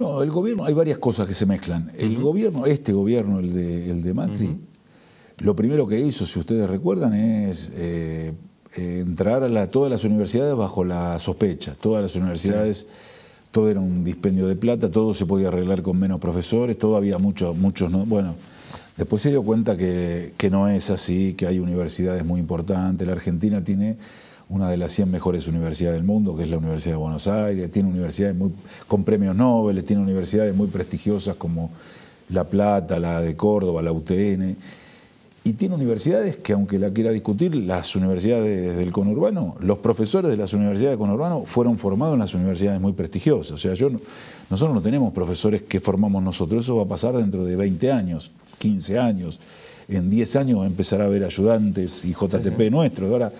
No, el gobierno, hay varias cosas que se mezclan. El gobierno, este gobierno, el de, el de Macri, lo primero que hizo, si ustedes recuerdan, es eh, eh, entrar a todas las universidades bajo la sospecha. Todas las universidades, todo era un dispendio de plata, todo se podía arreglar con menos profesores, todo había muchos, muchos, ¿no? bueno. Después se dio cuenta que, que no es así, que hay universidades muy importantes. La Argentina tiene una de las 100 mejores universidades del mundo, que es la Universidad de Buenos Aires, tiene universidades muy, con premios Nobel, tiene universidades muy prestigiosas como La Plata, la de Córdoba, la UTN, y tiene universidades que, aunque la quiera discutir, las universidades del conurbano, los profesores de las universidades del conurbano fueron formados en las universidades muy prestigiosas. O sea, yo, nosotros no tenemos profesores que formamos nosotros, eso va a pasar dentro de 20 años, 15 años. En 10 años va a empezar a haber ayudantes y JTP nuestro... nuestros. Ahora,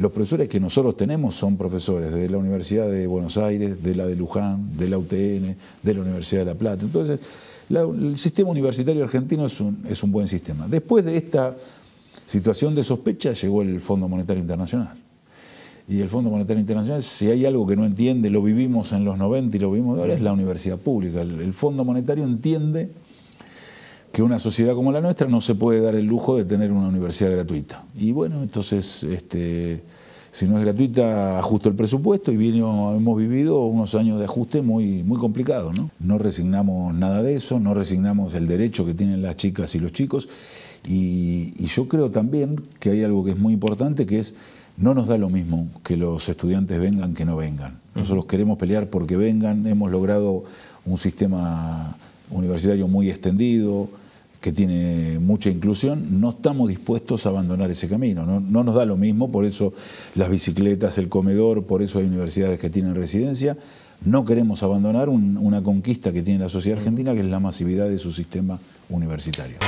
los profesores que nosotros tenemos son profesores de la Universidad de Buenos Aires, de la de Luján, de la UTN, de la Universidad de La Plata. Entonces, el sistema universitario argentino es un, es un buen sistema. Después de esta situación de sospecha llegó el Fondo Monetario Internacional. Y el Fondo Monetario Internacional, si hay algo que no entiende, lo vivimos en los 90 y lo vivimos ahora, es la universidad pública. El, el Fondo Monetario entiende que una sociedad como la nuestra no se puede dar el lujo de tener una universidad gratuita. Y bueno, entonces, este, si no es gratuita, ajusto el presupuesto y vino, hemos vivido unos años de ajuste muy, muy complicados. ¿no? no resignamos nada de eso, no resignamos el derecho que tienen las chicas y los chicos. Y, y yo creo también que hay algo que es muy importante, que es no nos da lo mismo que los estudiantes vengan que no vengan. Nosotros queremos pelear porque vengan, hemos logrado un sistema universitario muy extendido, que tiene mucha inclusión, no estamos dispuestos a abandonar ese camino. No, nos da lo mismo, por eso las bicicletas, el comedor, por eso hay universidades que tienen residencia. No queremos abandonar una conquista que tiene la sociedad argentina, que es la masividad de su sistema universitario.